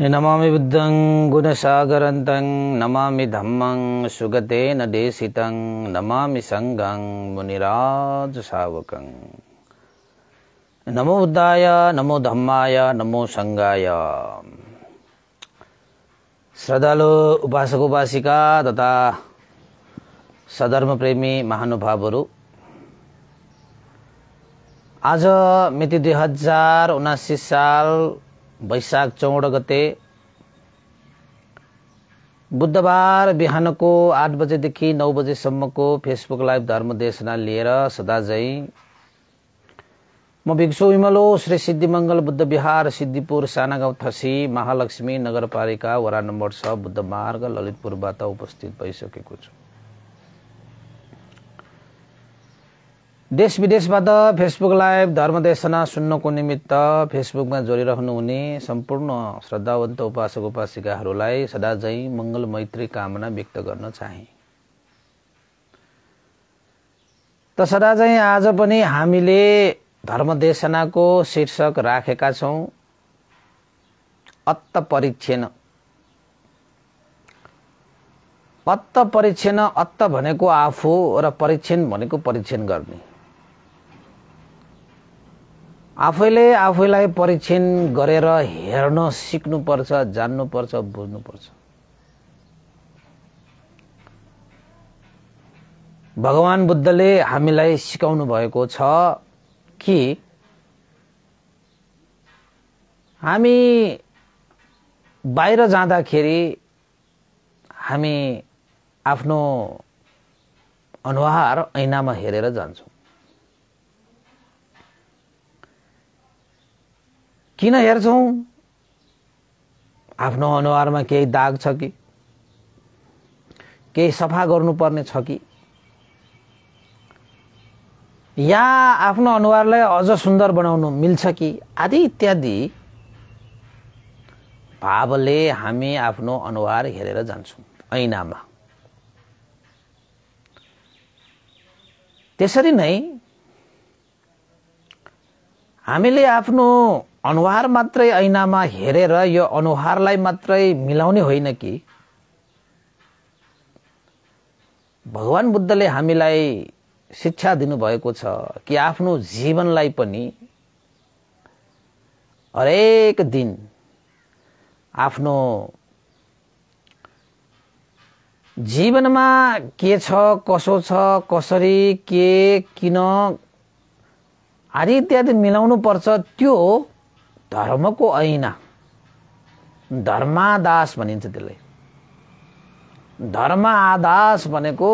नमामि बुद्धं गुणसागरन्तं नमामि धम्मं सुगतेन देशितं नमामि सङ्गं मुनिराजसावकं नमो बुद्धाय नमो धम्माय नमो सङ्गाय श्रद्धालु उपासक उपासिका तथा सधर्मप्रेमी महानुभावहरू आज मिति दुई हजार उनासी साल वैशाख चौध गते बुधबार बिहानको आठ बजेदेखि नौ बजेसम्मको फेसबुक लाइभ धर्मदेशना लिएर सदाझै म भिक्षु विमलो श्री सिद्धिमङ्गल बुद्ध विहार सिद्धिपुर साना गाउँ थसी महालक्ष्मी नगरपालिका वडा नम्बर छ बुद्ध मार्ग ललितपुरबाट उपस्थित भइसकेको छु देश विदेशबाट फेसबुक लाइभ धर्मदेशना सुन्नको निमित्त फेसबुकमा जोडिरहनु हुने सम्पूर्ण श्रद्धावन्त उपासक उपासिकाहरूलाई सदाझै मङ्गल मैत्री कामना व्यक्त गर्न चाहे त सदाझै आज पनि हामीले धर्मदेशनाको शीर्षक राखेका छौँ अत्त परीक्षण अत्त परीक्षण अत्त भनेको आफू र परीक्षण भनेको परीक्षण गर्ने आफैले आफैलाई परीक्षण गरेर हेर्न सिक्नुपर्छ जान्नुपर्छ बुझ्नुपर्छ भगवान् बुद्धले हामीलाई सिकाउनु भएको छ कि हामी बाहिर जाँदाखेरि हामी आफ्नो अनुहार ऐनामा हेरेर जान्छौँ किन हेर्छौँ आफ्नो अनुहारमा केही दाग छ कि केही सफा गर्नुपर्ने छ कि या आफ्नो अनुहारलाई अझ सुन्दर बनाउनु मिल्छ कि आदि इत्यादि भावले हामी आफ्नो अनुहार हेरेर जान्छौँ ऐनामा त्यसरी नै हामीले आफ्नो अनुहार मात्रै ऐनामा हेरेर यो अनुहारलाई मात्रै मिलाउने होइन कि भगवान बुद्धले हामीलाई शिक्षा दिनुभएको छ कि आफ्नो जीवनलाई पनि हरेक दिन आफ्नो जीवनमा के छ कसो छ कसरी के किन आदि इत्यादि मिलाउनु पर्छ त्यो धर्मको ऐना धर्मादास भनिन्छ त्यसलाई धर्म आदास भनेको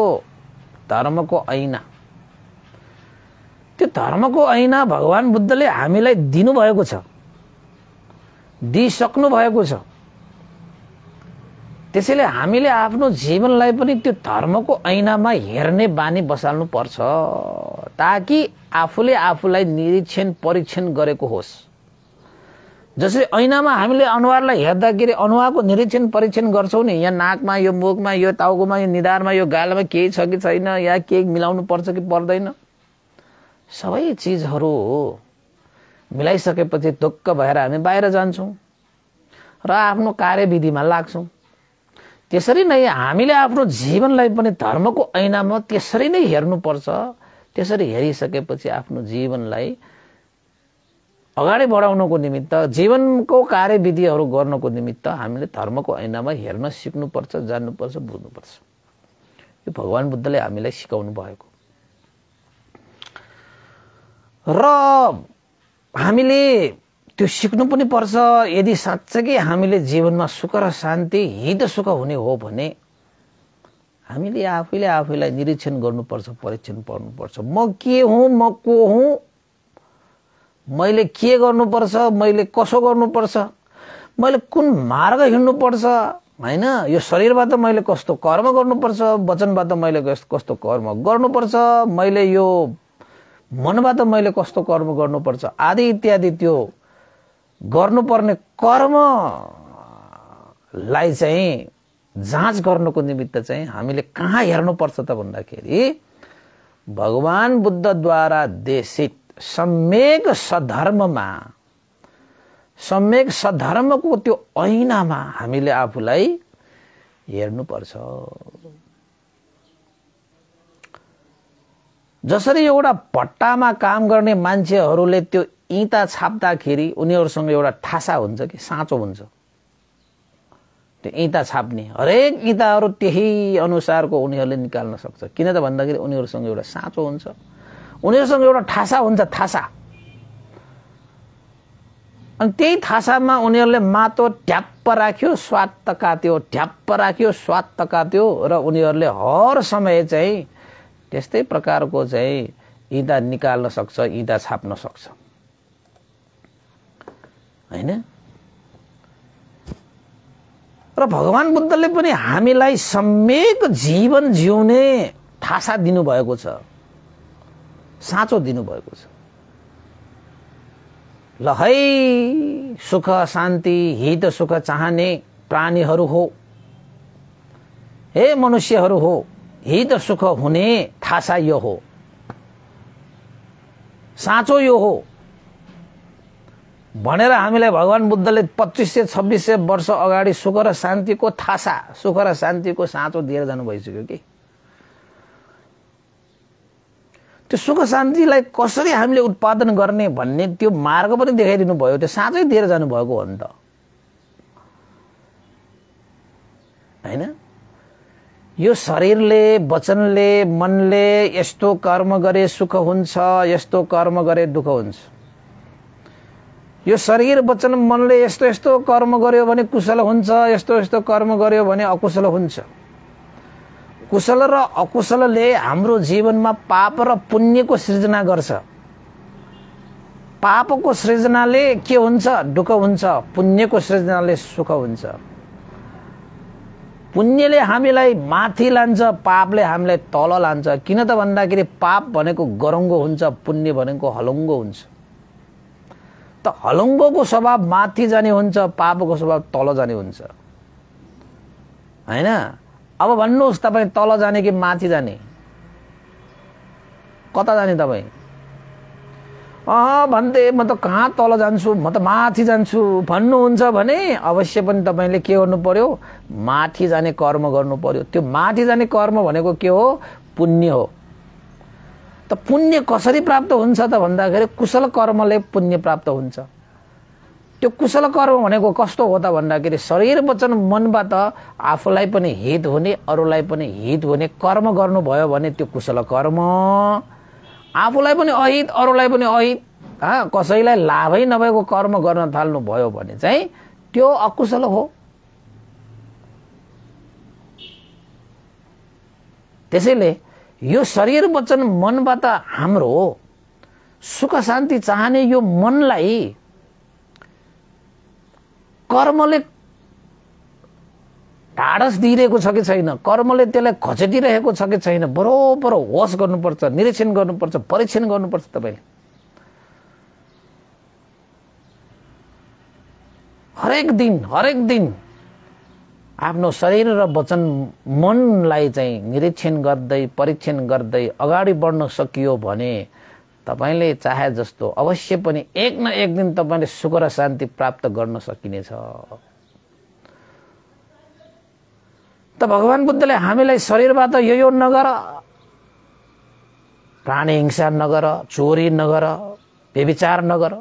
धर्मको ऐना त्यो धर्मको ऐना भगवान् बुद्धले हामीलाई दिनुभएको छ दिइसक्नु भएको छ त्यसैले हामीले आफ्नो जीवनलाई पनि त्यो धर्मको ऐनामा हेर्ने बानी बसाल्नुपर्छ ताकि आफूले आफूलाई निरीक्षण परीक्षण गरेको होस् जसरी ऐनामा हामीले अनुहारलाई हेर्दाखेरि अनुहारको निरीक्षण परीक्षण गर्छौँ नि यहाँ नाकमा यो मुखमा यो टाउकोमा यो निधारमा यो गालमा केही छ कि छैन या केही मिलाउनु पर्छ कि पर्दैन सबै चिजहरू मिलाइसकेपछि ढुक्क भएर हामी बाहिर जान्छौँ र आफ्नो कार्यविधिमा लाग्छौँ त्यसरी नै हामीले आफ्नो जीवनलाई पनि धर्मको ऐनामा त्यसरी नै हेर्नुपर्छ त्यसरी हेरिसकेपछि आफ्नो जीवनलाई अगाडि बढाउनको निमित्त जीवनको कार्यविधिहरू गर्नको निमित्त हामीले धर्मको ऐनामा हेर्न सिक्नुपर्छ जान्नुपर्छ बुझ्नुपर्छ यो भगवान् बुद्धले हामीलाई सिकाउनु भएको र हामीले त्यो सिक्नु पनि पर्छ यदि साँच्चै हामीले जीवनमा सुख र शान्ति हित सुख हुने हो भने हामीले आफैले आफैलाई निरीक्षण गर्नुपर्छ परीक्षण पर्नुपर्छ म के हुँ म को हुँ मैले के गर्नुपर्छ मैले कसो गर्नुपर्छ मैले कुन मार्ग हिँड्नुपर्छ होइन यो शरीरबाट मैले कस्तो कर्म गर्नुपर्छ वचनबाट मैले कस्तो कर्म गर्नुपर्छ मैले यो मनबाट मैले कस्तो कर्म गर्नुपर्छ आदि इत्यादि त्यो गर्नुपर्ने कर्मलाई चाहिँ जाँच गर्नुको निमित्त चाहिँ हामीले कहाँ हेर्नुपर्छ त भन्दाखेरि भगवान् बुद्धद्वारा देशित सम्यक सधर्ममा सम्यक सधर्मको त्यो ऐनामा हामीले आफूलाई हेर्नुपर्छ जसरी एउटा भट्टामा काम गर्ने मान्छेहरूले त्यो इँटा छाप्दाखेरि उनीहरूसँग एउटा ठासा हुन्छ कि साँचो हुन्छ त्यो इँटा छाप्ने हरेक इँटाहरू त्यही अनुसारको उनीहरूले निकाल्न सक्छ किन त भन्दाखेरि उनीहरूसँग एउटा साँचो हुन्छ उनीहरूसँग एउटा ठासा हुन्छ थासा अनि त्यही थासामा उनीहरूले मातो ढ्याप्प राख्यो स्वाद तकात्यो ढ्याप्प राख्यो स्वाद तकात्यो र उनीहरूले हर समय चाहिँ त्यस्तै प्रकारको चाहिँ इँदा निकाल्न सक्छ इँदा छाप्न सक्छ होइन र भगवान् बुद्धले पनि हामीलाई सम्यक जीवन जिउने थासा दिनुभएको छ साँचो दिनुभएको छ ल है सुख शान्ति हित सुख चाहने प्राणीहरू हो हे मनुष्यहरू हो हित सुख हुने थासा यो हो साँचो यो हो भनेर हामीलाई भगवान् बुद्धले पच्चिस सय छब्बिस सय वर्ष अगाडि सुख र शान्तिको थासा सुख र शान्तिको साँचो दिएर जानु भइसक्यो कि त्यो सुख शान्तिलाई कसरी हामीले उत्पादन गर्ने भन्ने त्यो मार्ग पनि देखाइदिनु भयो त्यो साँझै दिएर जानुभएको हो नि त होइन यो शरीरले वचनले मनले यस्तो कर्म गरे सुख हुन्छ यस्तो कर्म गरे दुःख हुन्छ यो शरीर वचन मनले यस्तो यस्तो कर्म गर्यो भने कुशल हुन्छ यस्तो यस्तो कर्म गर्यो भने अकुशल हुन्छ कुशल र अकुशलले हाम्रो जीवनमा पाप र पुण्यको सृजना गर्छ पापको सृजनाले के हुन्छ दुःख हुन्छ पुण्यको सृजनाले सुख हुन्छ पुण्यले हामीलाई माथि लान्छ पापले हामीलाई तल लान्छ किन त भन्दाखेरि पाप भनेको गरङ्गो हुन्छ पुण्य भनेको हलुङ्गो हुन्छ त हलङ्गोको स्वभाव माथि जाने हुन्छ पापको स्वभाव तल जाने हुन्छ होइन अब भन्नुहोस् तपाईँ तल जाने कि माथि जाने कता जाने तपाईँ अँ भन्थे म त कहाँ तल जान्छु म त माथि जान्छु भन्नुहुन्छ भने अवश्य पनि तपाईँले के गर्नु पर्यो माथि जाने कर्म गर्नु पर्यो त्यो माथि जाने कर्म भनेको के हो पुण्य हो त पुण्य कसरी प्राप्त हुन्छ त भन्दाखेरि कुशल कर्मले पुण्य प्राप्त हुन्छ त्यो कुशल कर्म भनेको कस्तो हो त भन्दाखेरि शरीर वचन मनबाट आफूलाई पनि हित हुने अरूलाई पनि हित हुने कर्म गर्नुभयो भने त्यो कुशल कर्म आफूलाई पनि अहित अरूलाई पनि अहित कसैलाई लाभै नभएको कर्म गर्न थाल्नुभयो भने चाहिँ त्यो अकुशल हो त्यसैले यो शरीर वचन मनबाट हाम्रो सुख शान्ति चाहने यो मनलाई कर्मले ढाडस दिइरहेको छ कि छैन कर्मले त्यसलाई खचेटिरहेको छ कि छैन बरोबर होस गर्नुपर्छ निरीक्षण गर्नुपर्छ परीक्षण गर्नुपर्छ तपाईँले हरेक दिन हरेक दिन आफ्नो शरीर र वचन मनलाई चाहिँ निरीक्षण गर्दै परीक्षण गर्दै अगाडि बढ्न सकियो भने तपाईँले चाहे जस्तो अवश्य पनि एक न एक दिन तपाईँले सुख र शान्ति प्राप्त गर्न सकिनेछ त भगवान् बुद्धले हामीलाई शरीरबाट यो यो नगर प्राणी हिंसा नगर चोरी नगर व्यविचार नगर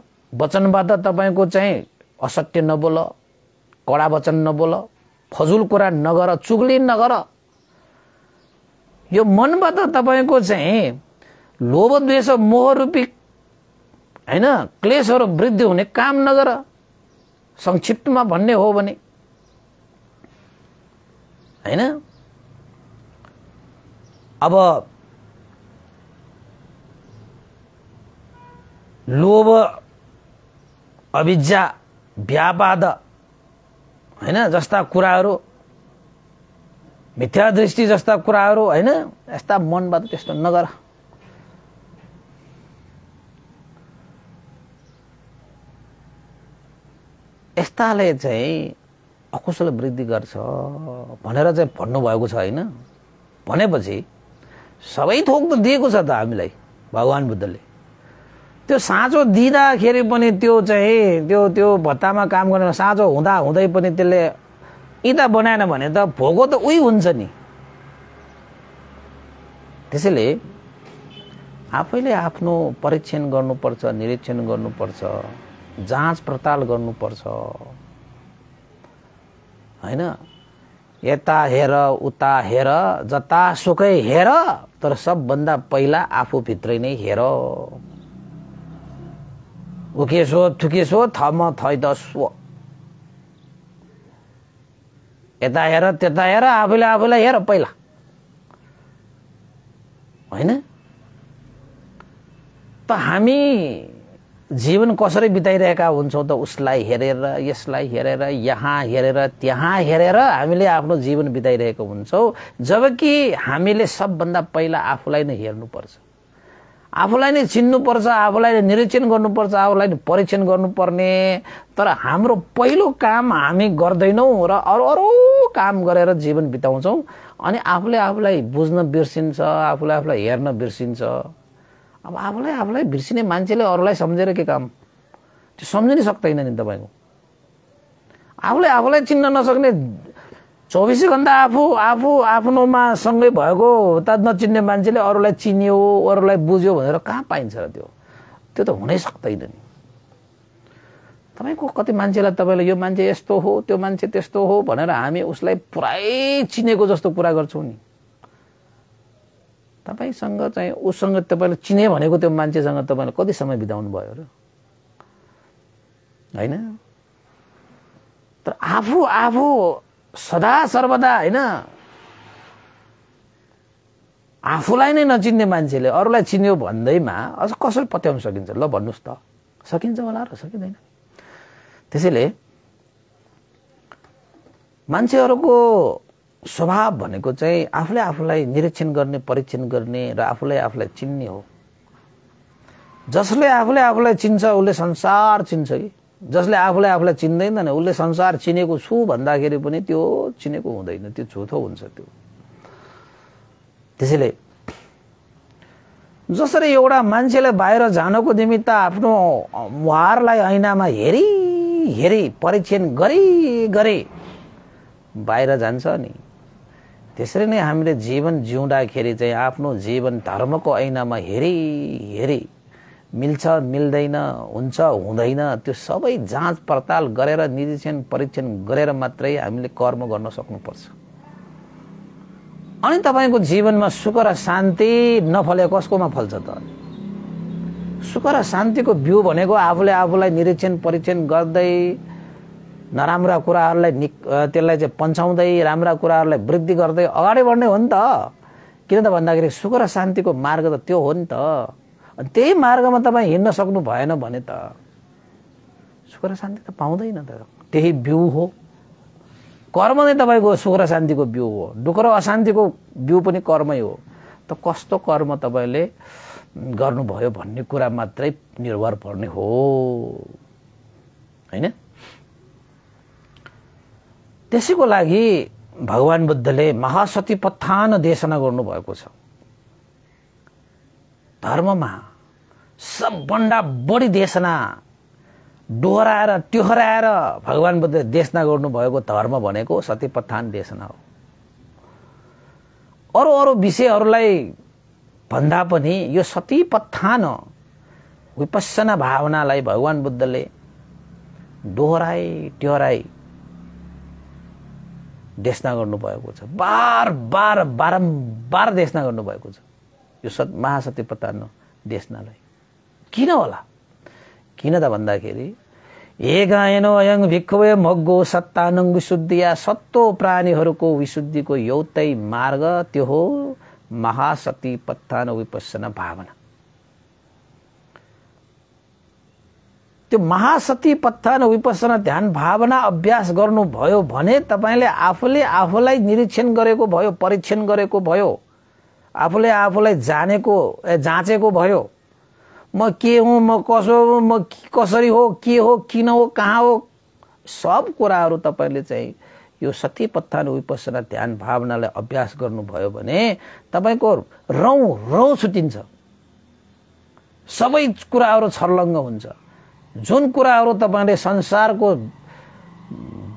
वचनबाट तपाईँको चाहिँ असत्य नबोल कडा वचन नबोल फजुल कुरा नगर चुगली नगर यो मनबाट तपाईँको चाहिँ लोभद्वेष मोहरूपी होइन क्लेसहरू वृद्धि हुने काम नगर संक्षिप्तमा भन्ने हो भने होइन अब लोभ अभिज्जा व्यापाद होइन जस्ता कुराहरू दृष्टि जस्ता कुराहरू होइन यस्ता मनबाट त्यस्तो नगर यस्ताले चाहिँ अकुशल वृद्धि गर्छ भनेर चाहिँ भन्नुभएको छ होइन भनेपछि सबै थोक त दिएको छ त हामीलाई भगवान् बुद्धले त्यो साँचो दिँदाखेरि पनि त्यो चाहिँ त्यो त्यो भत्तामा काम गर्ने साँचो हुँदा हुँदै पनि त्यसले इँदा बनाएन भने त भोगो त उही हुन्छ नि त्यसैले आफैले आफ्नो परीक्षण गर्नुपर्छ निरीक्षण गर्नुपर्छ जाँच पडताल गर्नुपर्छ होइन यता हेर उता हेर जतासुकै हेर तर सबभन्दा पहिला आफूभित्रै नै हेर उकेसो थुकेसो थम थै दसो यता हेर त्यता हेर आफूले आफूलाई हेर पहिला होइन त हामी जीवन कसरी बिताइरहेका हुन्छौँ त उसलाई हेरेर यसलाई हेरेर यहाँ हेरेर त्यहाँ हेरेर हामीले आफ्नो जीवन बिताइरहेको हुन्छौँ जबकि हामीले सबभन्दा पहिला आफूलाई नै हेर्नुपर्छ आफूलाई नै चिन्नुपर्छ आफूलाई नै निरीक्षण गर्नुपर्छ आफूलाई नै परीक्षण गर्नुपर्ने तर हाम्रो पहिलो काम हामी गर्दैनौँ र अरू अरू काम गरेर जीवन बिताउँछौँ अनि आफूले आफूलाई बुझ्न बिर्सिन्छ आफूले आफूलाई हेर्न बिर्सिन्छ अब आफूलाई आफूलाई बिर्सिने मान्छेले अरूलाई सम्झेर के काम त्यो सम्झिनै सक्दैन नि तपाईँको आफूलाई आफूलाई चिन्न नसक्ने चौबिसै घन्टा आफू आफू आफ्नोमा सँगै भएको त नचिन्ने मान्छेले अरूलाई चिन्यो अरूलाई बुझ्यो भनेर कहाँ पाइन्छ र त्यो त्यो त हुनै सक्दैन नि तपाईँको कति मान्छेलाई तपाईँले यो मान्छे यस्तो हो त्यो मान्छे त्यस्तो हो भनेर हामी उसलाई पुरै चिनेको जस्तो कुरा गर्छौँ नि तपाईँसँग चाहिँ उसँग तपाईँले चिने भनेको त्यो मान्छेसँग तपाईँले कति समय बिताउनु भयो र होइन तर आफू आफू सदा सर्वदा होइन आफूलाई नै नचिन्ने मान्छेले अरूलाई चिन्यो भन्दैमा अझ कसरी पत्याउन सकिन्छ ल भन्नुहोस् त सकिन्छ होला र सकिँदैन त्यसैले मान्छेहरूको स्वभाव भनेको चाहिँ आफूले आफूलाई निरीक्षण गर्ने परीक्षण गर्ने र आफूलाई आफूलाई चिन्ने हो जसले आफूले आफूलाई चिन्छ उसले संसार चिन्छ कि जसले आफूलाई आफूलाई चिन्दैन उसले संसार चिनेको छु भन्दाखेरि पनि त्यो चिनेको हुँदैन त्यो झुथो हुन्छ त्यो त्यसैले जसरी एउटा मान्छेले बाहिर जानको निमित्त आफ्नो मुहारलाई ऐनामा हेरी हेरी परीक्षण गरी गरे बाहिर जान्छ नि त्यसरी नै हामीले जीवन जिउँदाखेरि चाहिँ आफ्नो जीवन धर्मको ऐनामा हेरी हेरी मिल्छ मिल्दैन हुन्छ हुँदैन त्यो सबै जाँच पडताल गरेर निरीक्षण परीक्षण गरेर मात्रै हामीले कर्म गर्न सक्नुपर्छ अनि तपाईँको जीवनमा सुख र शान्ति नफले कसकोमा फल्छ त सुख र शान्तिको बिउ भनेको आफूले आफूलाई निरीक्षण परीक्षण गर्दै नराम्रा कुराहरूलाई नि त्यसलाई चाहिँ पन्छाउँदै राम्रा कुराहरूलाई वृद्धि गर्दै अगाडि बढ्ने हो नि त किन त भन्दाखेरि सुख र शान्तिको मार्ग त त्यो हो नि त अनि त्यही मार्गमा तपाईँ हिँड्न सक्नु भएन भने त सुख र शान्ति त पाउँदैन त त्यही बिउ हो कर्म नै तपाईँको सुख र शान्तिको बिउ हो दुःख र अशान्तिको बिउ पनि कर्मै हो त कस्तो कर्म तपाईँले गर्नुभयो भन्ने कुरा मात्रै निर्भर पर्ने हो होइन त्यसैको लागि भगवान् बुद्धले महासतिपत्थान देशना गर्नुभएको छ धर्ममा सबभन्दा बढी देशना डोहोऱ्याएर टिहोऱ्याएर भगवान् बुद्धले देशना गर्नुभएको धर्म भनेको सतीपत्थान देशना हो अरू अरू विषयहरूलाई भन्दा पनि यो सतीपत्थान विपसना भावनालाई भगवान् बुद्धले डोहोऱ्याई टिहोराई देशना गर्नुभएको छ बार बार बारम्बार देशना गर्नुभएको छ यो सत महासत्य प्रतान्न देशनालाई किन होला किन त भन्दाखेरि ए गायनो अयङ भिक्खवे मग्गो सत्तानङ विशुद्धिया सत्तो प्राणीहरूको विशुद्धिको एउटै मार्ग त्यो हो महासती पत्थान विपसना भावना त्यो महासती पत्थर विपसना ध्यान भावना अभ्यास गर्नुभयो भने तपाईँले आफूले आफूलाई निरीक्षण गरेको भयो परीक्षण गरेको भयो आफूले आफूलाई जानेको जाँचेको भयो म के हुँ म कसो म कसरी हो के हो किन हो कहाँ हो सब कुराहरू तपाईँले चाहिँ यो सती पत्थान विपसना ध्यान भावनालाई अभ्यास गर्नुभयो भने तपाईँको रौँ रौँ छुटिन्छ सबै कुराहरू छर्लङ्ग हुन्छ जुन कुराहरू तपाईँले संसारको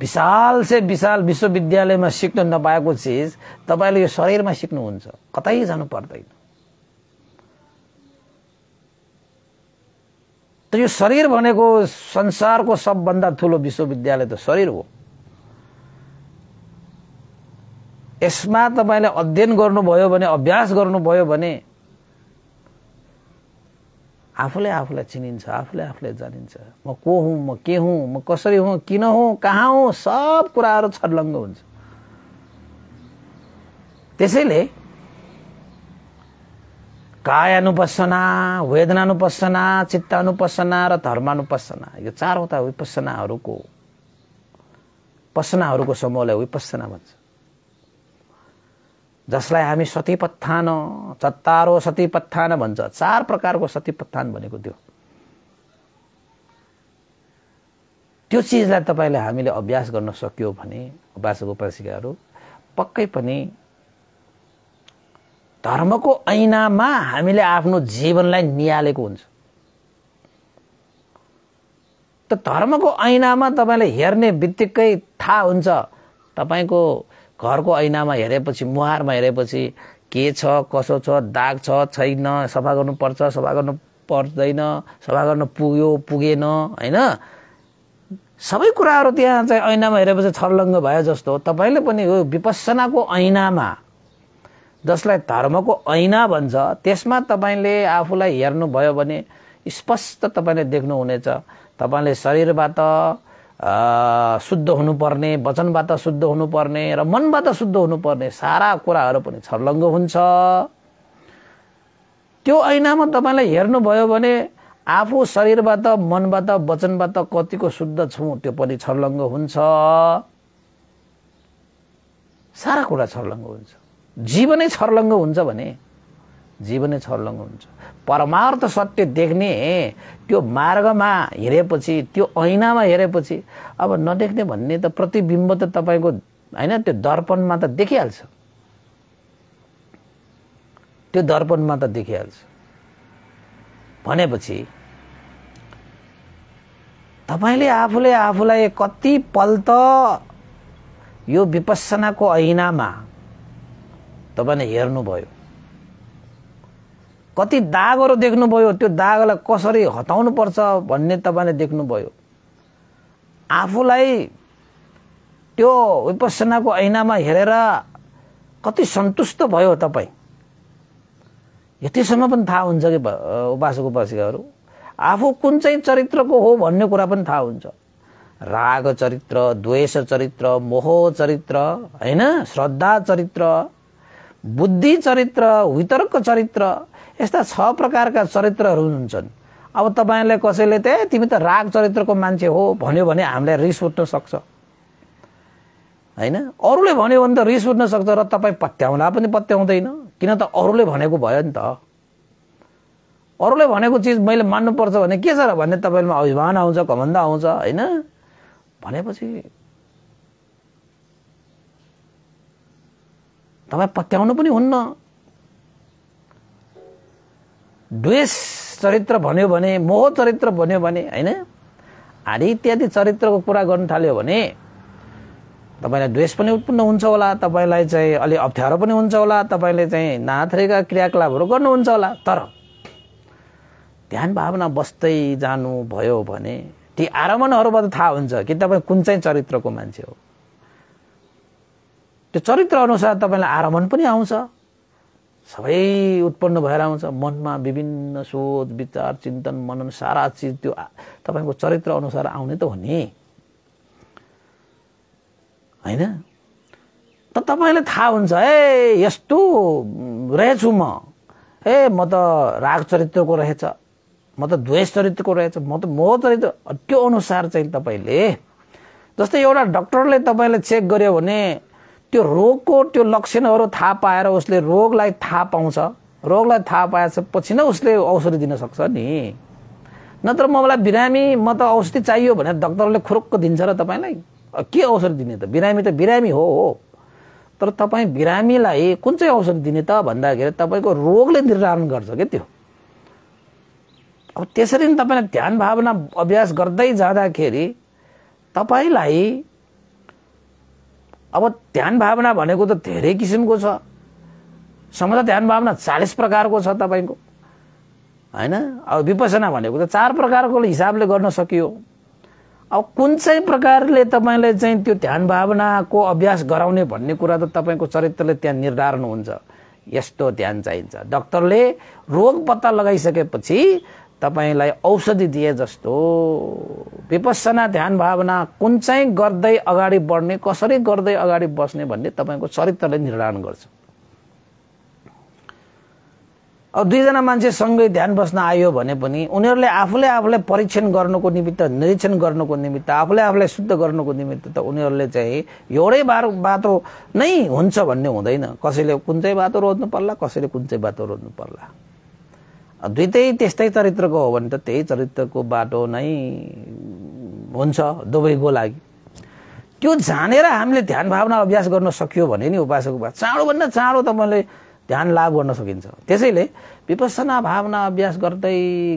विशाल से विशाल विश्वविद्यालयमा सिक्न नपाएको चिज तपाईँले यो शरीरमा सिक्नुहुन्छ कतै जानु पर्दैन त यो शरीर भनेको संसारको सबभन्दा ठुलो विश्वविद्यालय त शरीर हो यसमा तपाईँले अध्ययन गर्नुभयो भने अभ्यास गर्नुभयो भने आफूले आफूलाई चिनिन्छ आफूले आफूलाई जानिन्छ म को हुँ म के हुँ म कसरी हुँ किन हुँ कहाँ हुँ सब कुराहरू छर्लङ्ग हुन्छ त्यसैले कायानुपसना वेदनानुपसना चित्तानुपसना र धर्मानुपसना यो चारवटा विपसनाहरूको पसनाहरूको समूहलाई विपसना भन्छ जसलाई हामी सतीपत्थान चत्तारो सतीपत्थान भन्छ चार प्रकारको सतीपत्थान भनेको त्यो त्यो चिजलाई तपाईँले हामीले अभ्यास गर्न सक्यो भने उपासक उपासिकाहरू पक्कै पनि धर्मको ऐनामा हामीले आफ्नो जीवनलाई निहालेको हुन्छ त धर्मको ऐनामा तपाईँले हेर्ने बित्तिकै थाहा हुन्छ तपाईँको घरको ऐनामा हेरेपछि मुहारमा हेरेपछि के छ कसो छ दाग छ छैन सफा गर्नुपर्छ सफा गर्नु पर्दैन सफा गर्नु पुग्यो पुगेन होइन सबै कुराहरू त्यहाँ चाहिँ ऐनामा हेरेपछि छर्लङ्ग भयो जस्तो तपाईँले पनि यो विपसनाको ऐनामा जसलाई धर्मको ऐना भन्छ त्यसमा तपाईँले आफूलाई हेर्नुभयो भने स्पष्ट तपाईँले देख्नुहुनेछ तपाईँले शरीरबाट शुद्ध हुनुपर्ने वचनबाट शुद्ध हुनुपर्ने र मनबाट शुद्ध हुनुपर्ने सारा कुराहरू पनि छर्लङ्ग हुन्छ त्यो ऐनामा तपाईँलाई हेर्नुभयो भने आफू शरीरबाट मनबाट वचनबाट कतिको शुद्ध छौँ त्यो पनि छर्लङ्ग हुन्छ सारा कुरा छर्लङ्ग हुन्छ जीवनै छर्लङ्ग हुन्छ भने जीवनै छर्लङ्ग हुन्छ परमार्थ सत्य देख्ने त्यो मार्गमा हेरेपछि त्यो ऐनामा हेरेपछि अब नदेख्ने भन्ने त प्रतिबिम्ब त तपाईँको होइन त्यो दर्पणमा त देखिहाल्छ त्यो दर्पणमा त देखिहाल्छ भनेपछि तपाईँले आफूले आफूलाई कति पल्ट यो विपसनाको ऐनामा तपाईँले हेर्नुभयो कति दागहरू देख्नुभयो त्यो दागलाई कसरी हटाउनुपर्छ भन्ने तपाईँले देख्नुभयो आफूलाई त्यो उपसनाको ऐनामा हेरेर कति सन्तुष्ट भयो तपाईँ यतिसम्म पनि थाहा हुन्छ कि उपासक उपासिकाहरू आफू कुन चाहिँ चरित्रको हो भन्ने कुरा पनि थाहा हुन्छ राग चरित्र द्वेष चरित्र मोह चरित्र होइन श्रद्धा चरित्र बुद्धि चरित्र वितर्क चरित्र यस्ता छ प्रकारका चरित्रहरू हुन्छन् अब तपाईँलाई कसैले त तिमी त राग चरित्रको मान्छे हो भन्यो भने हामीलाई रिस उठ्न सक्छ होइन अरूले भन्यो भने त रिस उठ्न सक्छ र तपाईँ पत्याउँदा पनि पत्याउँदैन किन त अरूले भनेको भयो नि त अरूले भनेको चिज मैले मान्नुपर्छ भने के छ र भन्ने तपाईँमा अभिमान आउँछ घमण्ड आउँछ होइन भनेपछि तपाईँ पत्याउनु पनि हुन्न द्वेष चरित्र भन्यो भने मोह चरित्र भन्यो भने होइन आदि इत्यादि चरित्रको कुरा गर्नु थाल्यो भने तपाईँलाई द्वेष पनि उत्पन्न हुन्छ होला तपाईँलाई चाहिँ अलि अप्ठ्यारो पनि हुन्छ होला तपाईँले चाहिँ नाथ्रेका क्रियाकलापहरू गर्नुहुन्छ होला तर ध्यान भावना बस्दै जानुभयो भने ती आरमणहरूबाट थाहा हुन्छ कि तपाईँ कुन चाहिँ चरित्रको मान्छे हो त्यो चरित्र अनुसार तपाईँलाई आरमन पनि आउँछ सबै उत्पन्न भएर आउँछ मनमा विभिन्न सोच विचार चिन्तन मनन सारा चिज त्यो तपाईँको चरित्र अनुसार आउने त हो नि होइन त तपाईँलाई थाहा हुन्छ ए यस्तो रहेछु म ए म त राग चरित्रको रहेछ म त द्वेष चरित्रको रहेछ म त मोह चरित्र त्यो अनुसार चाहिँ तपाईँले जस्तै एउटा डक्टरले तपाईँलाई चेक गर्यो भने त्यो रोगको त्यो लक्षणहरू थाहा पाएर उसले रोगलाई थाहा पाउँछ रोगलाई थाहा पाएपछि नै उसले औषधि दिन सक्छ नि नत्र म मलाई बिरामी म त औषधि चाहियो भने डक्टरले खुरुक्क दिन्छ र तपाईँलाई के औषधि दिने त बिरामी त बिरामी हो हो तर तपाईँ बिरामीलाई कुन चाहिँ औषधि दिने त भन्दाखेरि तपाईँको रोगले निर्धारण गर्छ क्या त्यो अब त्यसरी नै तपाईँलाई ध्यान भावना अभ्यास गर्दै जाँदाखेरि तपाईँलाई अब ध्यान भावना भनेको त धेरै किसिमको छ समझ ध्यान भावना चालिस प्रकारको छ तपाईँको होइन अब विपसना भनेको त चार प्रकारको हिसाबले गर्न सकियो अब कुन चाहिँ प्रकारले तपाईँले चाहिँ त्यो ध्यान भावनाको अभ्यास गराउने भन्ने कुरा त तपाईँको चरित्रले त्यहाँ निर्धारण हुन्छ यस्तो ध्यान चाहिन्छ डक्टरले रोग पत्ता लगाइसकेपछि तपाईँलाई औषधि दिए जस्तो विपसना ध्यान भावना कुन चाहिँ गर्दै अगाडि बढ्ने कसरी गर्दै अगाडि बस्ने भन्ने तपाईँको चरित्रले निर्धारण गर्छ अब दुईजना मान्छे सँगै ध्यान बस्न आयो भने पनि उनीहरूले आफूले आफूलाई परीक्षण गर्नुको निमित्त निरीक्षण गर्नुको निमित्त आफूले आफूलाई शुद्ध गर्नुको निमित्त त उनीहरूले चाहिँ एउटै बार बाटो नै हुन्छ भन्ने हुँदैन कसैले कुन चाहिँ बाटो रोज्नु पर्ला कसैले कुन चाहिँ बाटो रोज्नु पर्ला दुइटै त्यस्तै चरित्रको हो भने त त्यही चरित्रको बाटो नै हुन्छ दुवैको लागि त्यो जानेर हामीले ध्यान भावना अभ्यास गर्न सकियो भने नि उपासक उपास चाँडोभन्दा चाँडो मैले ध्यान लाभ गर्न सकिन्छ त्यसैले विपसना भावना अभ्यास गर्दै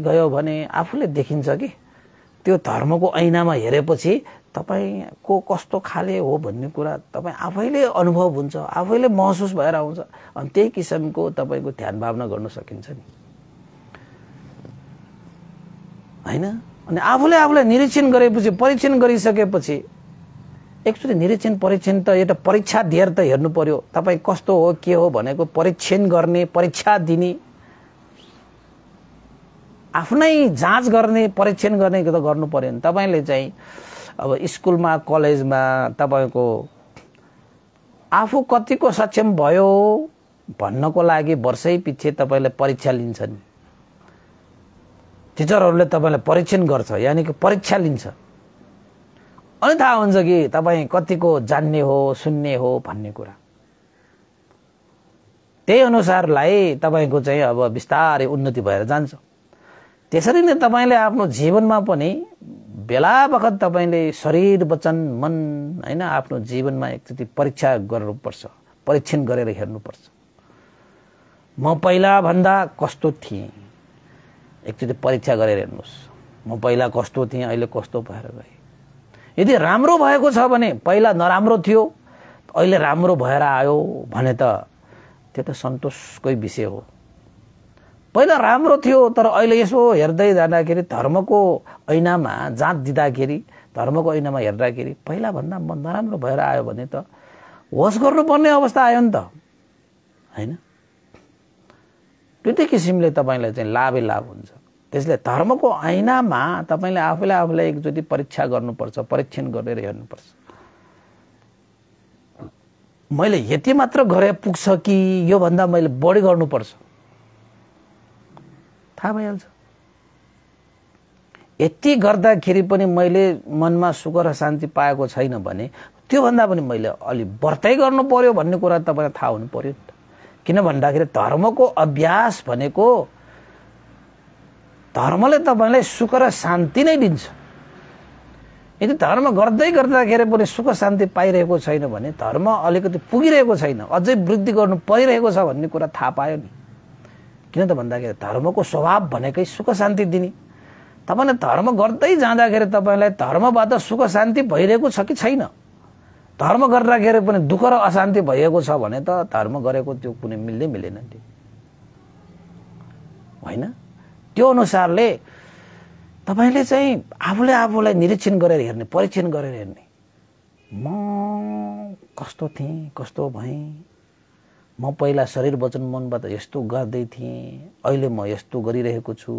गयो भने आफूले देखिन्छ कि त्यो धर्मको ऐनामा हेरेपछि तपाईँको कस्तो खाले हो भन्ने कुरा तपाईँ आफैले अनुभव हुन्छ आफैले महसुस भएर आउँछ अनि त्यही किसिमको तपाईँको ध्यान भावना गर्न सकिन्छ नि होइन अनि आफूले आफूलाई निरीक्षण गरेपछि परीक्षण गरिसकेपछि एकचोटि निरीक्षण परीक्षण त एउटा परीक्षा दिएर त हेर्नु पर्यो तपाईँ कस्तो हो के हो भनेको परीक्षण गर्ने परीक्षा दिने आफ्नै जाँच गर्ने परीक्षण गर्ने त गर्नु पऱ्यो नि तपाईँले चाहिँ अब स्कुलमा कलेजमा तपाईँको आफू कतिको सक्षम भयो भन्नको लागि वर्षै पछि तपाईँलाई परीक्षा लिन्छन् टिचरहरूले तपाईँलाई परीक्षण गर्छ यानि कि परीक्षा लिन्छ अनि थाहा हुन्छ कि तपाईँ कतिको जान्ने हो सुन्ने हो भन्ने कुरा त्यही अनुसारलाई तपाईँको चाहिँ अब बिस्तारै उन्नति भएर जान्छ त्यसरी नै तपाईँले आफ्नो जीवनमा पनि बेला बखत तपाईँले शरीर वचन मन होइन आफ्नो जीवनमा एकचोटि परीक्षा गर्नुपर्छ परीक्षण गरेर हेर्नुपर्छ म पहिलाभन्दा कस्तो थिएँ एकचोटि परीक्षा गरेर हेर्नुहोस् म पहिला कस्तो थिएँ अहिले कस्तो भएर गएँ यदि राम्रो भएको छ भने पहिला नराम्रो थियो अहिले राम्रो भएर आयो भने त त्यो त सन्तोषकै विषय हो पहिला राम्रो थियो तर अहिले यसो हेर्दै जाँदाखेरि धर्मको ऐनामा जाँच दिँदाखेरि धर्मको ऐनामा हेर्दाखेरि पहिलाभन्दा म नराम्रो भएर आयो भने त होस गर्नुपर्ने अवस्था आयो नि त होइन दुईटै किसिमले तपाईँलाई चाहिँ लाभै लाभ हुन्छ त्यसले धर्मको ऐनामा तपाईँले आफूले आफूलाई एकचोटि परीक्षा गर्नुपर्छ परीक्षण गरेर हेर्नुपर्छ मैले यति मात्र गरे पुग्छ कि योभन्दा मैले बढी गर्नुपर्छ थाहा भइहाल्छ यति गर्दाखेरि पनि मैले मनमा सुख र शान्ति पाएको छैन भने त्योभन्दा पनि मैले अलि व्रतै गर्नु पर्यो भन्ने कुरा तपाईँलाई थाहा हुनु पर्यो नि त किन भन्दाखेरि धर्मको अभ्यास भनेको धर्मले तपाईँलाई सुख र शान्ति नै दिन्छ यदि धर्म गर्दै गर्दाखेरि पनि सुख शान्ति पाइरहेको छैन भने धर्म अलिकति पुगिरहेको छैन अझै वृद्धि गर्नु परिरहेको छ भन्ने कुरा थाहा पायो नि किन त भन्दाखेरि धर्मको स्वभाव भनेकै सुख शान्ति दिने तपाईँले धर्म गर्दै जाँदाखेरि तपाईँलाई धर्मबाट सुख शान्ति भइरहेको छ कि छैन धर्म गरिराखेर पनि दुःख र अशान्ति भएको छ भने त धर्म गरेको त्यो कुनै मिल्दै मिलेन त्यो होइन त्यो अनुसारले तपाईँले चाहिँ आफूले आफूलाई निरीक्षण गरेर हेर्ने परीक्षण गरेर हेर्ने म कस्तो थिएँ कस्तो भएँ म पहिला शरीर वचन मनबाट यस्तो गर्दै थिएँ अहिले म यस्तो गरिरहेको छु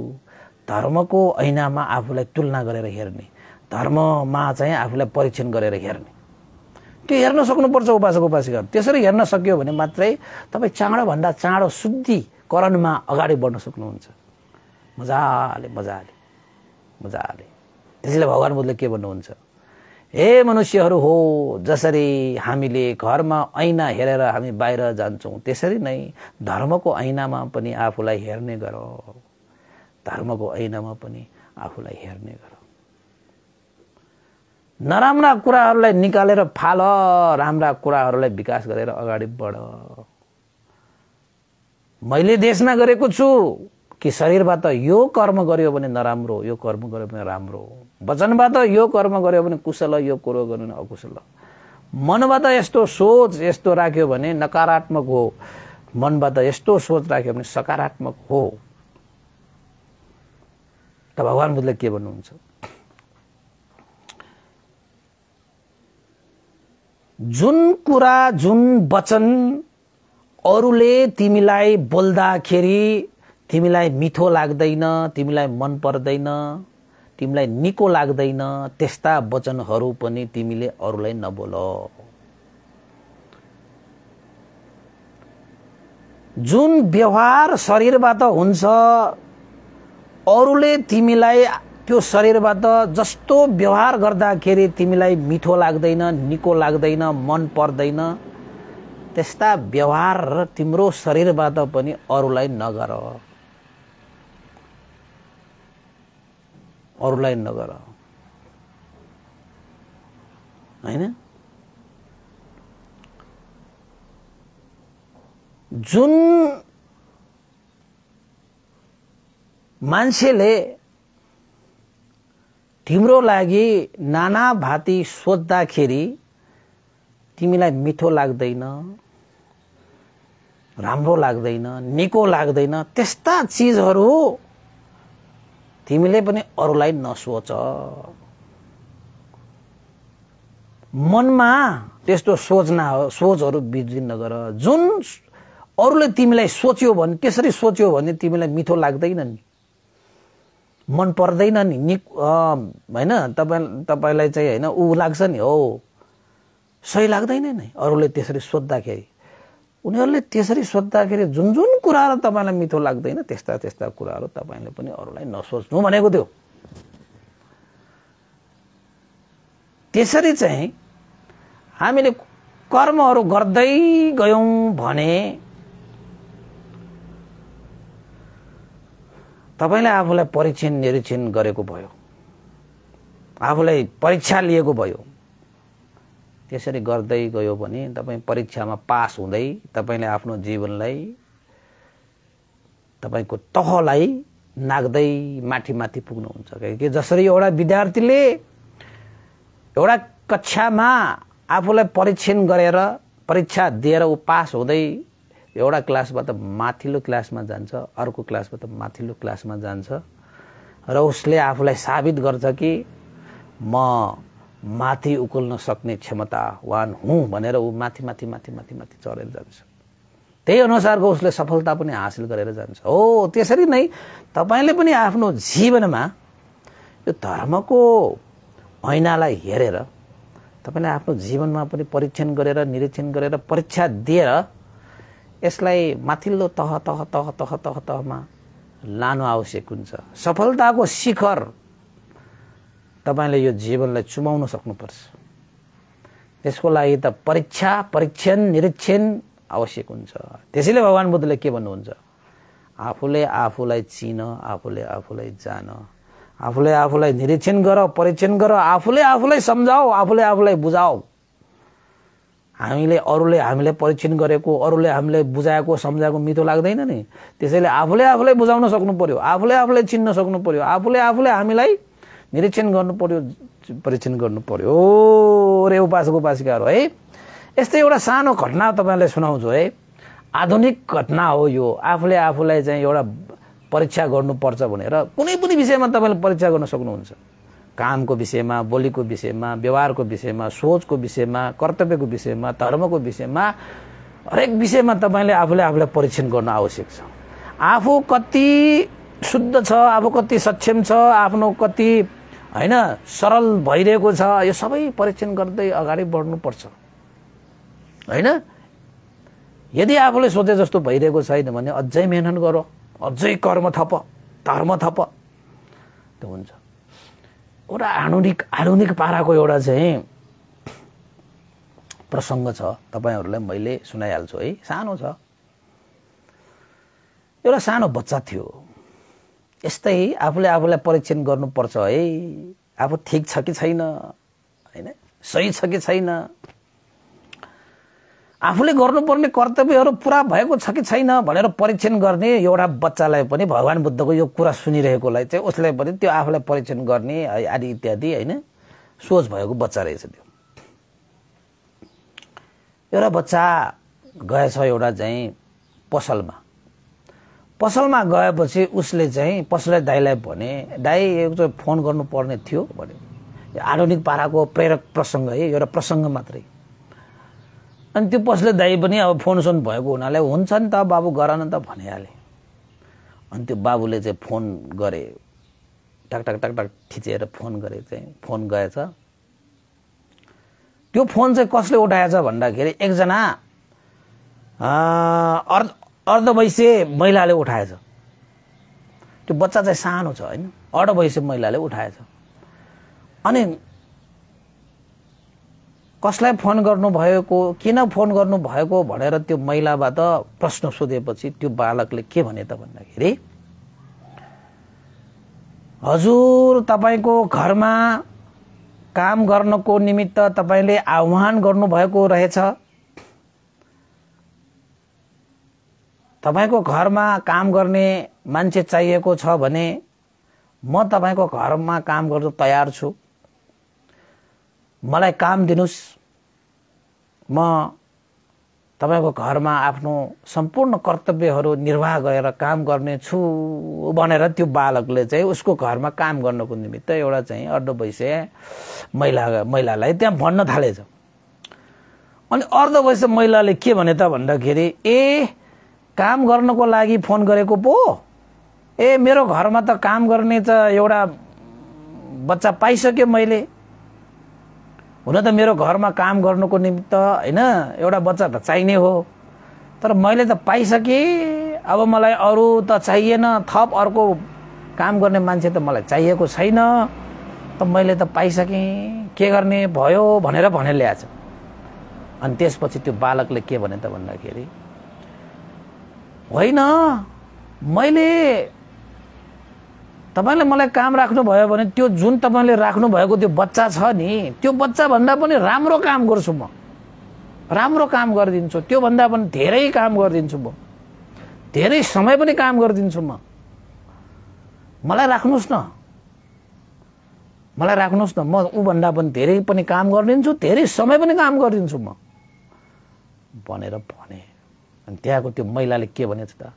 धर्मको ऐनामा आफूलाई तुलना गरेर हेर्ने धर्ममा चाहिँ आफूलाई परीक्षण गरेर हेर्ने त्यो हेर्न सक्नुपर्छ उपासक उपासिकाहरू त्यसरी हेर्न सक्यो भने मात्रै तपाईँ चाँडोभन्दा चाँडो शुद्धिकरणमा अगाडि बढ्न सक्नुहुन्छ मजाले मजाले मजाले त्यसैले भगवान् बुद्धले के भन्नुहुन्छ हे मनुष्यहरू हो जसरी हामीले घरमा ऐना हेरेर हामी बाहिर जान्छौँ त्यसरी नै धर्मको ऐनामा पनि आफूलाई हेर्ने गर धर्मको ऐनामा पनि आफूलाई हेर्ने गर नराम्रा कुराहरूलाई निकालेर फाल राम्रा कुराहरूलाई विकास गरेर अगाडि बढ मैले देशना गरेको छु कि शरीरबाट यो कर्म गर्यो भने नराम्रो यो कर्म गर्यो भने राम्रो वचनबाट यो कर्म गर्यो भने कुशल यो कुरो गर्यो भने अकुशल मनबाट यस्तो सोच यस्तो राख्यो भने नकारात्मक हो मनबाट यस्तो सोच राख्यो भने सकारात्मक हो त भगवान् बुद्धले के भन्नुहुन्छ जुन कुरा जुन वचन अरूले तिमीलाई बोल्दाखेरि तिमीलाई मिठो लाग्दैन तिमीलाई मन पर्दैन तिमीलाई निको लाग्दैन त्यस्ता वचनहरू पनि तिमीले अरूलाई नबोल जुन व्यवहार शरीरबाट हुन्छ अरूले तिमीलाई त्यो शरीरबाट जस्तो व्यवहार गर्दाखेरि तिमीलाई मिठो लाग्दैन निको लाग्दैन मन पर्दैन त्यस्ता व्यवहार तिम्रो शरीरबाट पनि अरूलाई नगर अरूलाई नगर होइन जुन मान्छेले तिम्रो लागि नाना भाती सोद्धाखेरि तिमीलाई मिठो लाग्दैन राम्रो लाग्दैन निको लाग्दैन त्यस्ता चिजहरू तिमीले पनि अरूलाई नसोच मनमा त्यस्तो सोचना सोचहरू बिर्जिन नगर जुन अरूले तिमीलाई सोच्यो भने त्यसरी सोच्यो भने तिमीलाई मिठो लाग्दैन नि मन पर्दैन नि नि होइन तपाईँ तपाईँलाई चाहिँ होइन ऊ लाग्छ नि हो सही लाग्दैन नि अरूले त्यसरी सोद्धाखेरि उनीहरूले त्यसरी सोद्धाखेरि जुन जुन कुराहरू तपाईँलाई मिठो लाग्दैन त्यस्ता त्यस्ता कुराहरू तपाईँले पनि अरूलाई नसोच्नु भनेको थियो त्यसरी चाहिँ हामीले कर्महरू गर्दै गयौँ भने तपाईँले आफूलाई परीक्षण निरीक्षण गरेको भयो आफूलाई परीक्षा लिएको भयो त्यसरी गर्दै गयो भने तपाईँ परीक्षामा पास हुँदै तपाईँले आफ्नो जीवनलाई तपाईँको तहलाई नाग्दै माथि माथि पुग्नुहुन्छ कि जसरी एउटा विद्यार्थीले एउटा कक्षामा आफूलाई परीक्षण गरेर परीक्षा दिएर ऊ पास हुँदै एउटा क्लासबाट माथिल्लो क्लासमा जान्छ अर्को क्लासबाट माथिल्लो क्लासमा जान्छ र उसले आफूलाई साबित गर्छ कि म माथि उक्ल्न सक्ने क्षमतावान हुँ भनेर ऊ माथि माथि माथि माथि माथि चढेर जान्छ त्यही अनुसारको उसले सफलता पनि हासिल गरेर जान्छ हो त्यसरी नै तपाईँले पनि आफ्नो जीवनमा यो धर्मको ऐनालाई हेरेर तपाईँले आफ्नो जीवनमा पनि परीक्षण गरेर निरीक्षण गरेर परीक्षा दिएर यसलाई माथिल्लो तह तह तह तह तह तहमा लानु आवश्यक हुन्छ सफलताको शिखर तपाईँले यो जीवनलाई चुमाउन सक्नुपर्छ त्यसको लागि त परीक्षा परीक्षण निरीक्षण आवश्यक हुन्छ त्यसैले भगवान् बुद्धले के भन्नुहुन्छ आफूले आफूलाई चिन आफूले आफूलाई जान आफूले आफूलाई निरीक्षण गर परीक्षण गर आफूले आफूलाई सम्झाऊ आफूले आफूलाई बुझाऊ हामीले अरूले हामीले परीक्षण गरेको अरूले हामीले बुझाएको सम्झाएको मिठो लाग्दैन नि त्यसैले आफूले आफूलाई बुझाउन सक्नु पर्यो आफूले आफूलाई चिन्न सक्नु पर्यो आफूले आफूले हामीलाई निरीक्षण गर्नु पर्यो परीक्षण गर्नु पर्यो रे उपासक उपासिकाहरू है यस्तै एउटा सानो घटना तपाईँलाई सुनाउँछु है आधुनिक घटना हो यो आफूले आफूलाई चाहिँ एउटा परीक्षा गर्नुपर्छ भनेर कुनै पनि विषयमा तपाईँले परीक्षा गर्न सक्नुहुन्छ कामको विषयमा बोलीको विषयमा व्यवहारको विषयमा सोचको विषयमा कर्तव्यको विषयमा धर्मको विषयमा हरेक विषयमा तपाईँले आफूले आफूलाई परीक्षण गर्न आवश्यक छ आफू कति शुद्ध छ आफू कति सक्षम छ आफ्नो कति होइन सरल भइरहेको छ यो सबै परीक्षण गर्दै अगाडि बढ्नुपर्छ होइन यदि आफूले सोचे जस्तो भइरहेको छैन भने अझै मेहनत गर अझै कर्म थप धर्म थप त्यो हुन्छ एउटा आधुनिक आधुनिक पाराको एउटा चाहिँ प्रसङ्ग छ तपाईँहरूलाई मैले सुनाइहाल्छु है सानो छ एउटा सानो बच्चा थियो यस्तै आफूले आफूलाई परीक्षण गर्नुपर्छ है आफू ठिक छ कि छैन होइन सही छ कि छैन आफूले गर्नुपर्ने कर्तव्यहरू पुरा भएको छ कि छैन भनेर परीक्षण गर्ने एउटा बच्चालाई पनि भगवान् बुद्धको यो कुरा सुनिरहेकोलाई चाहिँ उसलाई पनि त्यो आफूलाई परीक्षण गर्ने आदि इत्यादि होइन सोच भएको बच्चा रहेछ त्यो एउटा बच्चा गएछ एउटा चाहिँ पसलमा पसलमा गएपछि उसले चाहिँ पसलै दाईलाई भने दाई एकचोटि फोन गर्नुपर्ने थियो भने आधुनिक पाराको प्रेरक प्रसङ्ग है एउटा प्रसङ्ग मात्रै अनि त्यो पसले दाइ पनि अब फोन फोनसोन भएको हुनाले हुन्छ नि त बाबु गर न त भनिहालेँ अनि त्यो बाबुले चाहिँ फोन गरे टाक टाक टाक टाक थिचेर फोन गरे चाहिँ फोन गएछ त्यो फोन चाहिँ कसले उठाएछ भन्दाखेरि एकजना अर्ध वैसे महिलाले उठाएछ त्यो बच्चा चाहिँ सानो छ होइन वैसे महिलाले उठाएछ अनि कसलाई फोन गर्नुभएको किन फोन गर्नुभएको भनेर त्यो महिलाबाट प्रश्न सोधेपछि त्यो बालकले के भने त भन्दाखेरि हजुर तपाईँको घरमा काम गर्नको निमित्त तपाईँले आह्वान गर्नुभएको रहेछ तपाईँको घरमा काम गर्ने मान्छे चाहिएको छ भने म तपाईँको घरमा काम गर्नु तयार छु मलाई काम दिनुहोस् म तपाईँको घरमा आफ्नो सम्पूर्ण कर्तव्यहरू निर्वाह गरेर काम गर्नेछु भनेर त्यो बालकले चाहिँ उसको घरमा काम गर्नको निमित्त एउटा चाहिँ अर्ध वैसे महिला महिलालाई त्यहाँ भन्न थालेछ अनि अर्ध वैसे महिलाले के भने त भन्दाखेरि ए काम गर्नको लागि फोन गरेको पो ए मेरो घरमा त काम गर्ने त एउटा बच्चा पाइसक्यो मैले हुन त मेरो घरमा काम गर्नुको निमित्त होइन एउटा बच्चा त चाहिने हो तर मैले त पाइसकेँ अब मलाई अरू त चाहिएन थप अर्को काम गर्ने मान्छे त मलाई चाहिएको छैन त मैले त पाइसकेँ के गर्ने भयो भनेर भने ल्याएछ अनि त्यसपछि त्यो बालकले के भने त भन्दाखेरि होइन मैले तपाईँले मलाई काम राख्नुभयो भने त्यो जुन तपाईँले राख्नुभएको त्यो बच्चा छ नि त्यो बच्चाभन्दा पनि राम्रो काम गर्छु म राम्रो काम गरिदिन्छु त्योभन्दा पनि धेरै काम गरिदिन्छु म धेरै समय पनि काम गरिदिन्छु म मलाई राख्नुहोस् न मलाई राख्नुहोस् न म ऊभन्दा पनि धेरै पनि काम गरिदिन्छु धेरै समय पनि काम गरिदिन्छु म भनेर भने अनि त्यहाँको त्यो महिलाले के भनेछ त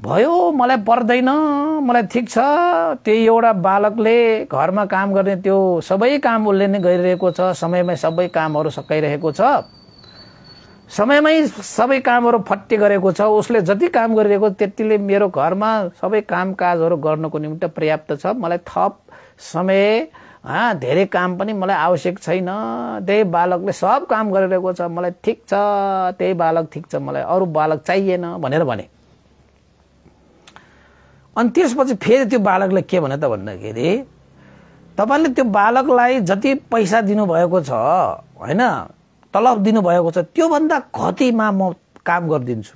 भयो मलाई पर्दैन मलाई ठिक छ त्यही एउटा बालकले घरमा काम गर्ने त्यो सबै काम उसले नै गरिरहेको छ समयमै सबै कामहरू सकाइरहेको छ समयमै सबै कामहरू फट्टे गरेको छ उसले जति काम गरिरहेको त्यतिले मेरो घरमा सबै कामकाजहरू गर्नको निम्ति पर्याप्त छ मलाई थप समय धेरै काम पनि मलाई आवश्यक छैन त्यही बालकले सब काम गरिरहेको छ मलाई ठिक छ त्यही बालक ठिक छ मलाई अरू बालक चाहिएन भनेर भने अनि त्यसपछि फेरि त्यो बालकले के भने त भन्दाखेरि तपाईँले त्यो बालकलाई जति पैसा दिनुभएको छ होइन तलब दिनुभएको छ त्योभन्दा कतिमा म काम गरिदिन्छु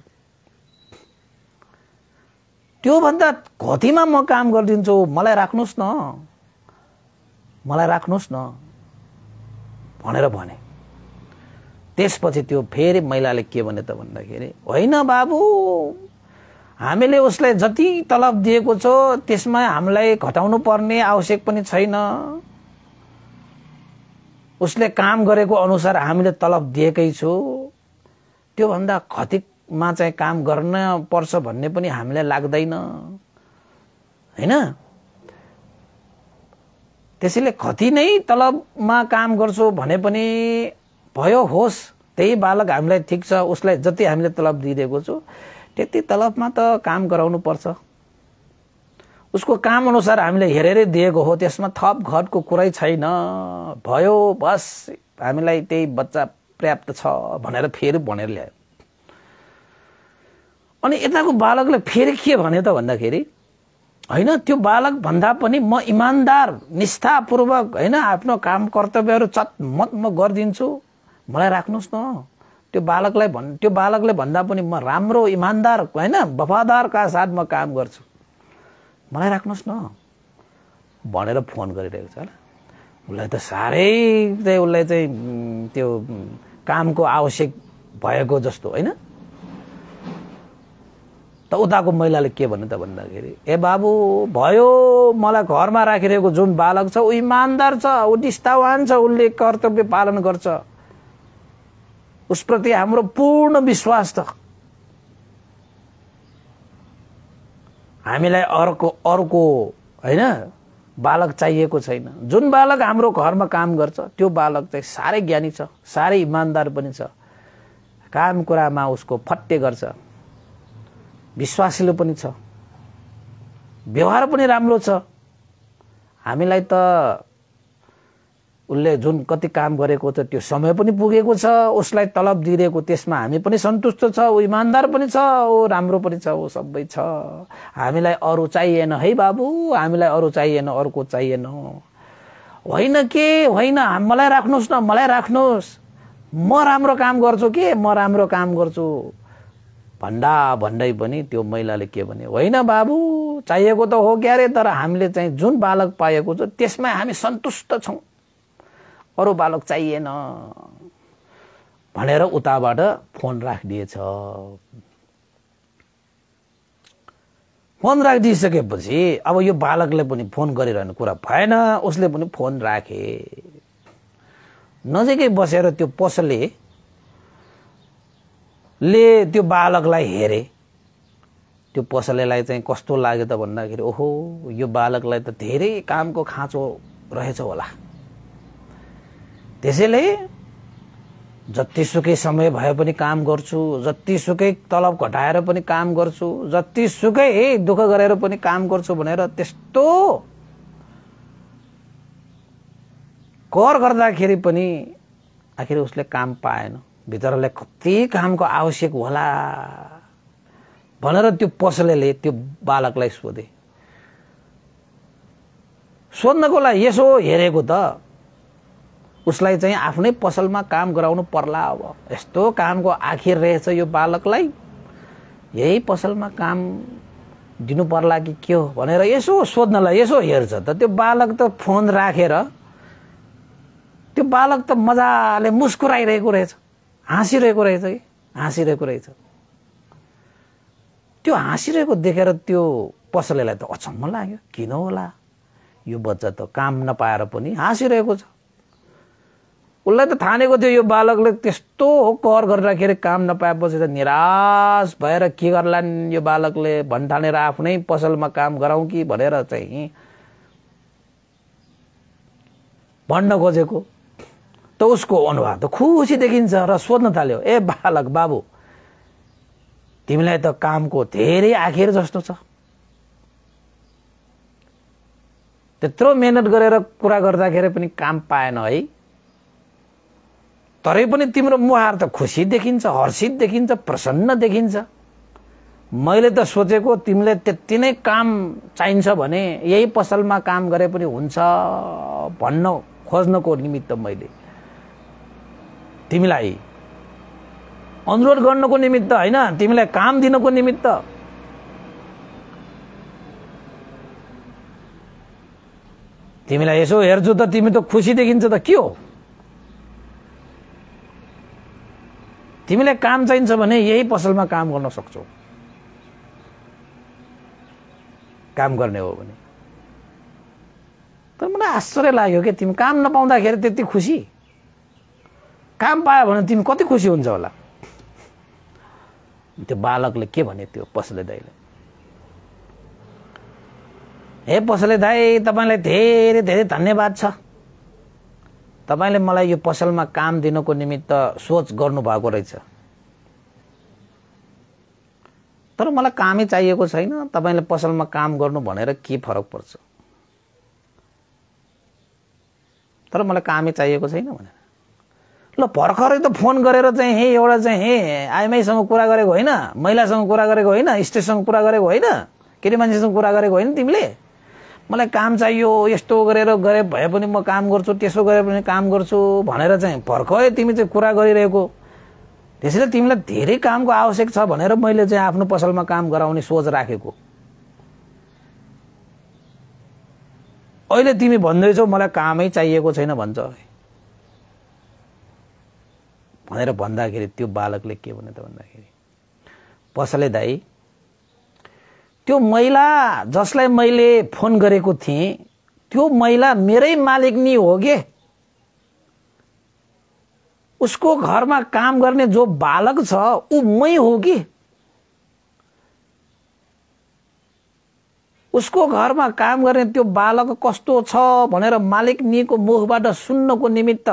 त्योभन्दा कतिमा म काम गरिदिन्छु मलाई राख्नुहोस् न मलाई राख्नुहोस् न भनेर भने त्यसपछि त्यो फेरि महिलाले के भने त भन्दाखेरि होइन बाबु हामीले उसलाई जति तलब दिएको छ त्यसमा हामीलाई घटाउनु पर्ने आवश्यक पनि छैन उसले काम गरेको अनुसार हामीले तलब दिएकै छु त्योभन्दा खतिकमा चाहिँ काम गर्न पर्छ भन्ने पनि हामीलाई लाग्दैन होइन त्यसैले खति नै तलबमा काम गर्छु भने पनि भयो होस् त्यही बालक हामीलाई ठिक छ उसलाई जति हामीले तलब दिइदिएको छु त्यति तलबमा त काम गराउनु पर्छ उसको काम अनुसार हामीले हेरेरै दिएको हो त्यसमा थप घटको कुरै छैन भयो बस हामीलाई त्यही बच्चा पर्याप्त छ भनेर फेरि भनेर ल्यायो अनि यताको बालकले फेरि के भन्यो त भन्दाखेरि होइन त्यो बालक भन्दा पनि म इमान्दार निष्ठापूर्वक होइन आफ्नो काम कर्तव्यहरू चट म गरिदिन्छु मलाई राख्नुहोस् न त्यो बालकलाई भन् त्यो बालकले भन्दा पनि म राम्रो इमान्दार होइन वफादारका साथ म काम गर्छु मलाई राख्नुहोस् न भनेर फोन गरिरहेको छ होला उसलाई त साह्रै चाहिँ उसलाई चाहिँ त्यो कामको आवश्यक भएको जस्तो होइन त उताको महिलाले के भन्यो त भन्दाखेरि ए बाबु भयो मलाई घरमा राखिरहेको जुन बालक छ ऊ इमान्दार छ ऊ निष्ठावान छ उसले कर्तव्य पालन गर्छ उसप्रति हाम्रो पूर्ण विश्वास छ हामीलाई अर्को अर्को होइन बालक चाहिएको छैन जुन बालक हाम्रो घरमा काम गर्छ त्यो बालक चाहिँ साह्रै ज्ञानी छ साह्रै इमान्दार पनि छ काम कुरामा उसको फट्टे गर्छ विश्वासिलो पनि छ व्यवहार पनि राम्रो छ हामीलाई त उसले जुन कति काम गरेको छ त्यो समय पनि पुगेको छ उसलाई तलब दिइरहेको त्यसमा हामी पनि सन्तुष्ट छ ऊ इमान्दार पनि छ ऊ राम्रो पनि छ ऊ सबै छ हामीलाई अरू चाहिएन है बाबु हामीलाई अरू चाहिएन अर्को चाहिएन होइन के होइन मलाई राख्नुहोस् न मलाई राख्नुहोस् म राम्रो काम गर्छु के म राम्रो काम गर्छु भन्दा भन्दै पनि त्यो महिलाले के भने होइन बाबु चाहिएको त हो क्यारे तर हामीले चाहिँ जुन बालक पाएको छ त्यसमा हामी सन्तुष्ट छौँ अरू बालक चाहिएन भनेर उताबाट फोन राखिदिएछ फोन राखिदिइसकेपछि अब यो बालकले पनि फोन गरिरहने कुरा भएन उसले पनि फोन राखे नजिकै बसेर त्यो पसले ले त्यो बालकलाई हेरे त्यो पसलेलाई चाहिँ कस्तो लाग्यो त भन्दाखेरि ओहो यो बालकलाई त धेरै कामको खाँचो रहेछ होला त्यसैले जतिसुकै समय भए पनि काम गर्छु जतिसुकै तलब घटाएर पनि काम गर्छु जतिसुकै दुःख गरेर पनि काम गर्छु भनेर त्यस्तो कर गर्दाखेरि पनि आखिर उसले काम पाएन भित्रलाई कति कामको आवश्यक होला भनेर त्यो पसलेले त्यो बालकलाई सोधे सोध्नको लागि यसो हेरेको त उसलाई चाहिँ आफ्नै पसलमा काम गराउनु पर्ला अब यस्तो कामको आखिर रहेछ यो बालकलाई यही पसलमा काम दिनु पर्ला कि के हो भनेर यसो सोध्नलाई यसो हेर्छ त त्यो बालक त फोन राखेर त्यो बालक त मजाले मुस्कुराइरहेको रहेछ हाँसिरहेको रहेछ कि हाँसिरहेको रहेछ त्यो हाँसिरहेको देखेर त्यो पसलेलाई त अचम्म लाग्यो किन होला यो बच्चा त काम नपाएर पनि हाँसिरहेको छ उसलाई त थानेको थियो यो बालकले त्यस्तो हो कर गरिराखेर काम नपाएपछि त निराश भएर के गर्लान् यो बालकले भन्ठानेर आफ्नै पसलमा काम गराउँ कि भनेर चाहिँ भन्न खोजेको त उसको अनुहार त खुसी देखिन्छ र सोध्न थाल्यो ए बालक बाबु तिमीलाई त कामको धेरै आखेर जस्तो छ त्यत्रो मेहनत गरेर कुरा गर्दाखेरि पनि काम पाएन है तरै पनि तिम्रो मुहार त खुसी देखिन्छ हर्षित देखिन्छ प्रसन्न देखिन्छ मैले त सोचेको तिमीले त्यति नै काम चाहिन्छ भने यही पसलमा काम गरे पनि हुन्छ भन्न खोज्नको निमित्त मैले तिमीलाई अनुरोध गर्नको निमित्त होइन तिमीलाई काम दिनको निमित्त तिमीलाई यसो हेर्छु त तिमी त खुसी देखिन्छ त के हो तिमीलाई काम चाहिन्छ भने यही पसलमा काम गर्न सक्छौ काम गर्ने हो भने तर मलाई आश्चर्य लाग्यो कि तिमी काम नपाउँदाखेरि त्यति खुसी काम पायो भने तिमी कति खुसी हुन्छ होला त्यो बालकले के भने त्यो पसले दाईले हे पसले दाई तपाईँलाई धेरै धेरै धन्यवाद छ तपाईँले मलाई यो पसलमा काम दिनको निमित्त सोच गर्नुभएको रहेछ तर मलाई कामै चाहिएको छैन तपाईँले पसलमा काम गर्नु भनेर के फरक पर्छ तर मलाई कामै चाहिएको छैन भनेर ल भर्खरै त फोन गरेर चाहिँ हे एउटा चाहिँ हे आइमाईसँग कुरा गरेको होइन महिलासँग कुरा गरेको होइन स्टेटसँग कुरा गरेको होइन केटी मान्छेसँग कुरा गरेको होइन तिमीले मलाई काम चाहियो यस्तो गरेर गरे भए पनि म काम गर्छु त्यसो गरे पनि काम गर्छु भनेर चाहिँ भर्खरै तिमी चाहिँ कुरा गरिरहेको त्यसैले तिमीलाई धेरै कामको आवश्यक छ भनेर मैले चाहिँ आफ्नो पसलमा काम गराउने सोच राखेको अहिले तिमी भन्दैछौ मलाई कामै चाहिएको छैन भन्छ भनेर भन्दाखेरि त्यो बालकले के भन्यो त भन्दाखेरि पसले दाई त्यो महिला जसलाई मैले फोन गरेको थिएँ त्यो महिला मेरै मालिकनी हो के उसको घरमा काम गर्ने जो बालक छ ऊ मै हो कि उसको घरमा काम गर्ने त्यो बालक कस्तो छ भनेर मालिकनीको मुखबाट सुन्नको निमित्त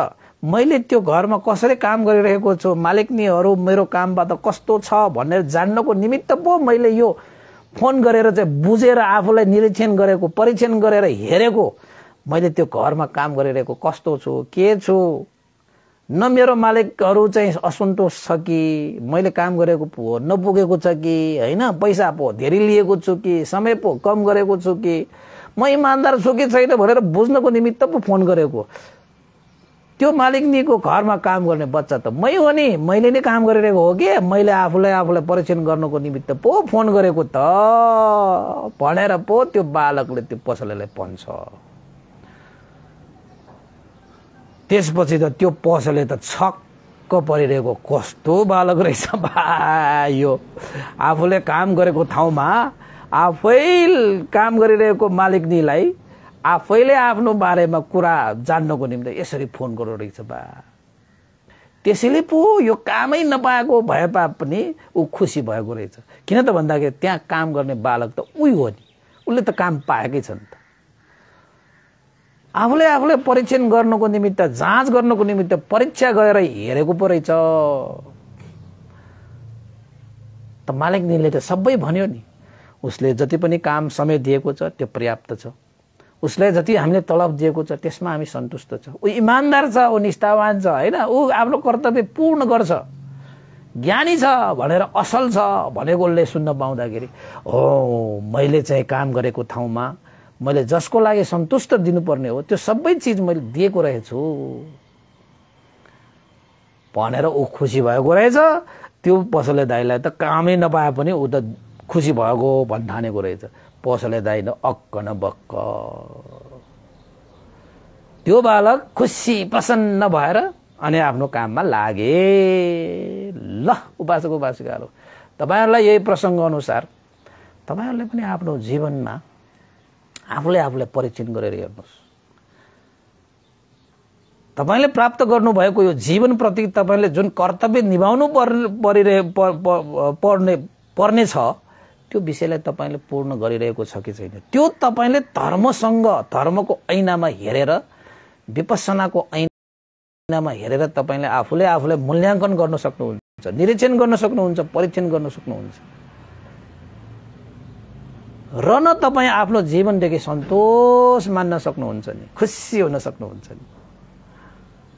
मैले त्यो घरमा कसरी काम गरिरहेको छु मालिकनीहरू मेरो कामबाट कस्तो छ भनेर जान्नको निमित्त पो मैले यो फोन गरेर चाहिँ बुझेर आफूलाई निरीक्षण गरेको परीक्षण गरेर हेरेको मैले त्यो घरमा काम गरिरहेको कस्तो छु के छु न मेरो मालिकहरू चाहिँ असन्तोष छ कि मैले काम गरेको पो नपुगेको छ कि होइन पैसा पो धेरै लिएको छु कि समय पो कम गरेको छु कि म इमान्दार छु कि छैन भनेर बुझ्नको निमित्त पो फोन गरेको त्यो मालिकनीको घरमा काम गर्ने बच्चा त मै हो नि मैले नै काम गरिरहेको हो कि मैले आफूलाई आफूलाई परीक्षण गर्नुको निमित्त पो फोन गरेको त भनेर पो त्यो बालकले त्यो पसलेलाई पन्छ त्यसपछि त त्यो पसले त छक्क परिरहेको कस्तो बालक रहेछ यो आफूले काम गरेको ठाउँमा आफै काम गरिरहेको मालिकनीलाई आफैले आफ्नो बारेमा कुरा जान्नको निम्ति यसरी फोन गरेको रहेछ बा त्यसैले पो यो कामै नपाएको भए पनि ऊ खुसी भएको रहेछ किन त भन्दाखेरि त्यहाँ काम गर्ने बालक त उही हो नि उसले त काम पाएकै छ नि त आफूले आफूले परीक्षण गर्नुको निमित्त जाँच गर्नुको निमित्त परीक्षा गरेर हेरेको पो रहेछ त मालिक दिनले त सबै भन्यो नि उसले जति पनि काम समय दिएको छ त्यो पर्याप्त छ उसलाई जति हामीले तलब दिएको छ त्यसमा हामी सन्तुष्ट छ ऊ इमान्दार छ ऊ निष्ठावान छ होइन ऊ आफ्नो कर्तव्य पूर्ण गर्छ ज्ञानी छ भनेर असल छ भनेको उसले सुन्न पाउँदाखेरि हो मैले चाहिँ काम गरेको ठाउँमा मैले जसको लागि सन्तुष्ट दिनुपर्ने हो त्यो सबै चिज मैले दिएको रहेछु भनेर ऊ खुसी भएको रहेछ त्यो पसले दाईलाई त कामै नपाए पनि ऊ त खुसी भएको ठानेको रहेछ पसले दाइन अक्क न बक्क त्यो बालक खुसी प्रसन्न भएर अनि आफ्नो काममा लागे ल उपासक उपासिकाहरू तपाईँहरूलाई यही प्रसङ्ग अनुसार तपाईँहरूले पनि आफ्नो जीवनमा आफूले आफूलाई परीक्षण गरेर हेर्नुहोस् तपाईँले प्राप्त गर्नुभएको यो जीवनप्रति तपाईँले जुन कर्तव्य निभाउनु पर्ने परिरहे पर्ने छ त्यो विषयलाई तपाईँले पूर्ण गरिरहेको छ कि छैन त्यो तपाईँले धर्मसँग धर्मको ऐनामा हेरेर विपसनाको ऐनामा हेरेर तपाईँले आफूले आफूलाई मूल्याङ्कन गर्न सक्नुहुन्छ निरीक्षण गर्न सक्नुहुन्छ परीक्षण गर्न सक्नुहुन्छ र न तपाईँ आफ्नो जीवनदेखि सन्तोष मान्न सक्नुहुन्छ नि खुसी हुन सक्नुहुन्छ नि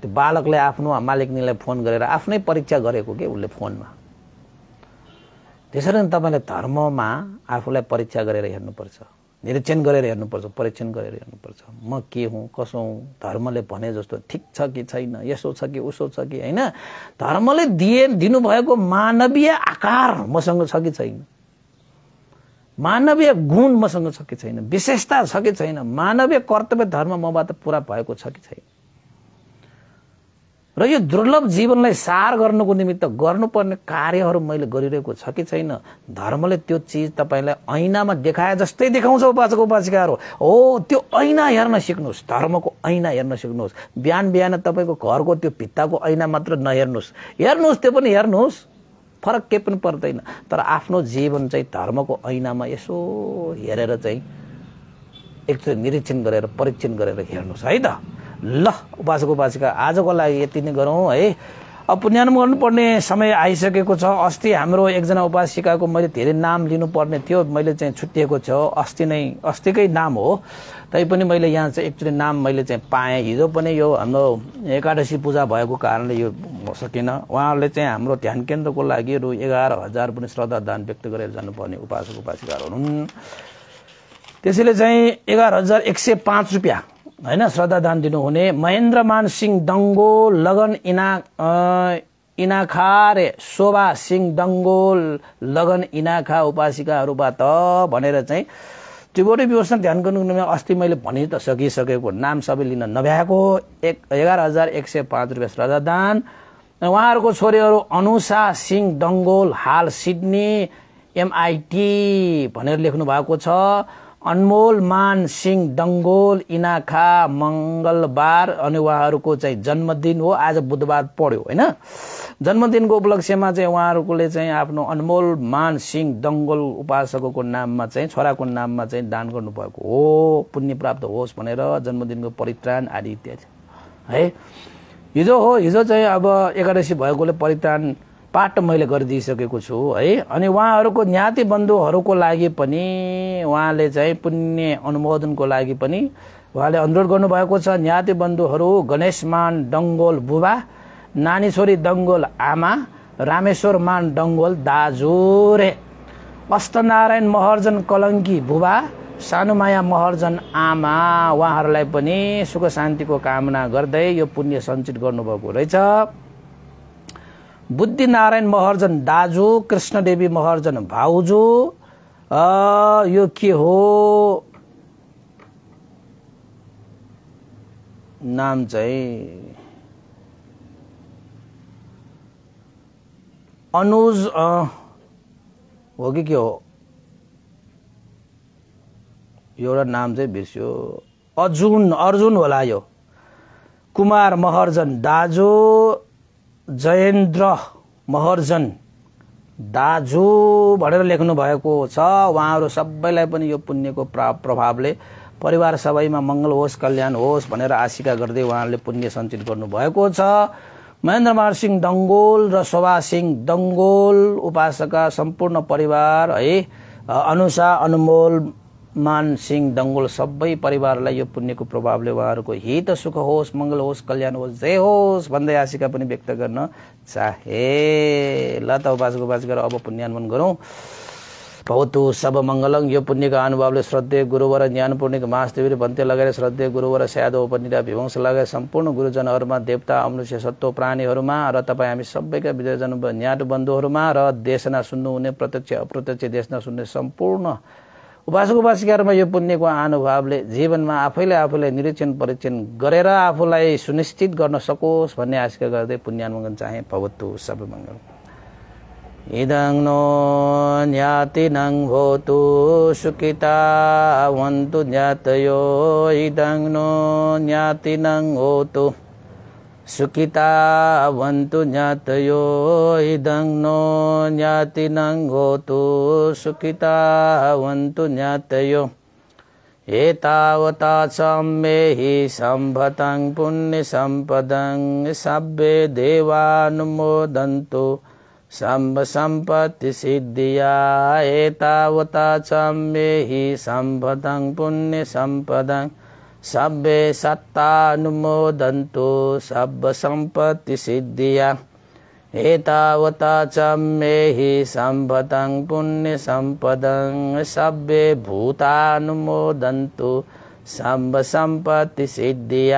त्यो बालकले आफ्नो मालिकनीलाई फोन गरेर आफ्नै परीक्षा गरेको के उसले फोनमा त्यसरी नै तपाईँले धर्ममा आफूलाई परीक्षा गरेर हेर्नुपर्छ निरीक्षण गरेर हेर्नुपर्छ परीक्षण गरेर हेर्नुपर्छ म के हुँ कसो हुँ धर्मले भने जस्तो ठिक छ कि छैन यसो छ कि उसो छ कि होइन धर्मले दिए दिनुभएको मानवीय आकार मसँग छ कि छैन मानवीय गुण मसँग छ कि छैन विशेषता छ कि छैन मानवीय कर्तव्य धर्म मबाट पुरा भएको छ कि छैन र यो दुर्लभ जीवनलाई सार गर्नुको निमित्त गर्नुपर्ने कार्यहरू मैले गरिरहेको छ कि छैन धर्मले त्यो चिज तपाईँलाई ऐनामा देखाए जस्तै देखाउँछ उपाचको उपासिकाहरू हो त्यो ऐना हेर्न सिक्नुहोस् धर्मको ऐना हेर्न सिक्नुहोस् बिहान बिहान तपाईँको घरको त्यो भित्ताको ऐना मात्र नहेर्नुहोस् हेर्नुहोस् त्यो पनि हेर्नुहोस् फरक केही पनि पर्दैन तर आफ्नो जीवन चाहिँ धर्मको ऐनामा यसो हेरेर चाहिँ एकचोटि निरीक्षण गरेर परीक्षण गरेर हेर्नुहोस् है त ल उपासक उपासिका आजको लागि यति नै गरौँ है अब पुण्यान गर्नुपर्ने समय आइसकेको छ अस्ति हाम्रो एकजना उपासिकाको मैले धेरै नाम लिनुपर्ने थियो मैले चाहिँ छुट्टिएको छ अस्ति नै अस्तिकै नाम हो तैपनि मैले यहाँ चाहिँ एक्चुली नाम मैले चाहिँ पाएँ हिजो पनि यो हाम्रो एकादशी पूजा भएको कारणले यो सकेन उहाँहरूले चाहिँ हाम्रो ध्यान केन्द्रको लागि रु एघार हजार पनि श्रद्धादान व्यक्त गरेर जानुपर्ने उपासक उपासिकाहरू हुन् त्यसैले चाहिँ एघार हजार एक सय पाँच रुपियाँ होइन श्रद्धादान दिनुहुने महेन्द्रमान सिंह डङ्गोल लगन इना इनाखा रे शोभा सिंह डङ्गोल लगन इनाखा उपासिकाहरूबाट भनेर चाहिँ त्रिभोटी व्यवस्था ध्यान गर्नुमा अस्ति मैले भनि त सकिसकेको नाम सबै लिन नभ्याएको एक एघार हजार एक सय पाँच रुपियाँ श्रद्धादान उहाँहरूको छोरीहरू अनुषा सिंह दङ्गोल हाल सिडनी एमआइटी भनेर लेख्नु भएको छ अनमोल मान सिंह डङ्गोल इनाखा मङ्गलबार अनि उहाँहरूको चाहिँ जन्मदिन हो आज बुधबार पढ्यो होइन जन्मदिनको उपलक्ष्यमा चाहिँ उहाँहरूकोले चाहिँ आफ्नो अनमोल मान सिंह डङ्गोल उपासकको नाममा चाहिँ छोराको नाममा चाहिँ दान गर्नुभएको हो पुण्य प्राप्त होस् भनेर जन्मदिनको परित्राण आदि इत्यादि है हिजो हो हिजो चाहिँ अब एकादशी भएकोले परित्राण पाठ मैले गरिदिइसकेको छु है अनि उहाँहरूको ज्ञाति बन्धुहरूको लागि पनि उहाँले चाहिँ पुण्य अनुमोदनको लागि पनि उहाँले अनुरोध गर्नुभएको छ ज्ञाति बन्धुहरू गणेशमान डङ्गोल बुबा नानी छोरी डङ्गोल आमा रामेश्वर मान डङ्गोल दाजु रे अस्तनारायण महर्जन कलङ्की बुबा सानुमाया महर्जन आमा उहाँहरूलाई पनि सुख शान्तिको कामना गर्दै यो पुण्य सञ्चित गर्नुभएको रहेछ बुद्धिनारायण महर्जन दाजु कृष्णदेवी महर्जन भाउजू यो के हो नाम चाहिँ अनुज हो कि के हो एउटा नाम चाहिँ बिर्स्यो अर्जुन अर्जुन होला यो कुमार महर्जन दाजु जयेन्द्र महर्जन दाजु भनेर लेख्नु भएको छ उहाँहरू सबैलाई पनि यो पुण्यको प्रा प्रभावले परिवार सबैमा मङ्गल होस् कल्याण होस् भनेर आशिका गर्दै उहाँहरूले पुण्य सञ्चित गर्नुभएको छ महेन्द्रमार सिंह डङ्गोल र शोभा सिंह डङ्गोल उपासका सम्पूर्ण परिवार है अनुषा अनुमोल मान सिंह दङ्गुल सबै परिवारलाई यो पुण्यको प्रभावले उहाँहरूको हित सुख होस् मङ्गल होस् कल्याण होस् जय होस् भन्दै आशिका पनि व्यक्त गर्न चाहे ल त बाज उपास गरेर अब पुण्यान्वन गरौँ भौतु सब मङ्गलङ यो पुण्यको अनुभवले श्रद्धे गुरुवर ज्ञान पूर्णिक महादेवी भन्ते लगाएर श्रद्धेय गुरुवर स्यादो उपनिरा विवंश लगाएर सम्पूर्ण गुरुजनहरूमा देवता अमनुष्य सत्व प्राणीहरूमा र तपाईँ हामी सबैका विजयजन न्याट बन्धुहरूमा र देशना सुन्नुहुने प्रत्यक्ष अप्रत्यक्ष देशना सुन्ने सम्पूर्ण उपासक उपासिकाहरूमा यो पुण्यको आनुभावले जीवनमा आफैले आफूलाई निरीक्षण परीक्षण गरेर आफूलाई सुनिश्चित गर्न सकोस् भन्ने आशिका गर्दै पुण्यान्मङ्गन चाहे भवतु सबै मङ्गल इदं नो ज्ञातिनं भवतु वन्तु ज्ञातयो इदं नो ज्ञातिनं සුකිතා වන්තු ඥාතයෝ ඉදං නෝ ඥාතිනං හෝතු සුකිතා වන්තු ඥාතයෝ ඒතාවතා සම්මේහි සම්භතං පුඤ්ඤ සම්පදං සබ්බේ දේවානුමෝදන්තු සම්බ සම්පatti සිද්ධියා ඒතාවතා සම්මේහි සම්භතං පුඤ්ඤ සම්පදං සබ්බේ සත්තානුමෝදන්තු සබ්බ සම්පති සිද්ධිය ඒතාවතා චම්මේහි සම්පතං පුුණ්‍ය සම්පදං සබ්බේ භූතානුමෝදන්තු සම්බ සම්පති සිද්ධිය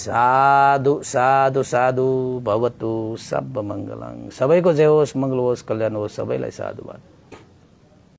සාදු සාදු සාදු භවතු සබ්බ මංගලං සබයිකො ජයෝස් මංගලෝස් කල්යනෝ සබයිලයි සාදුවන්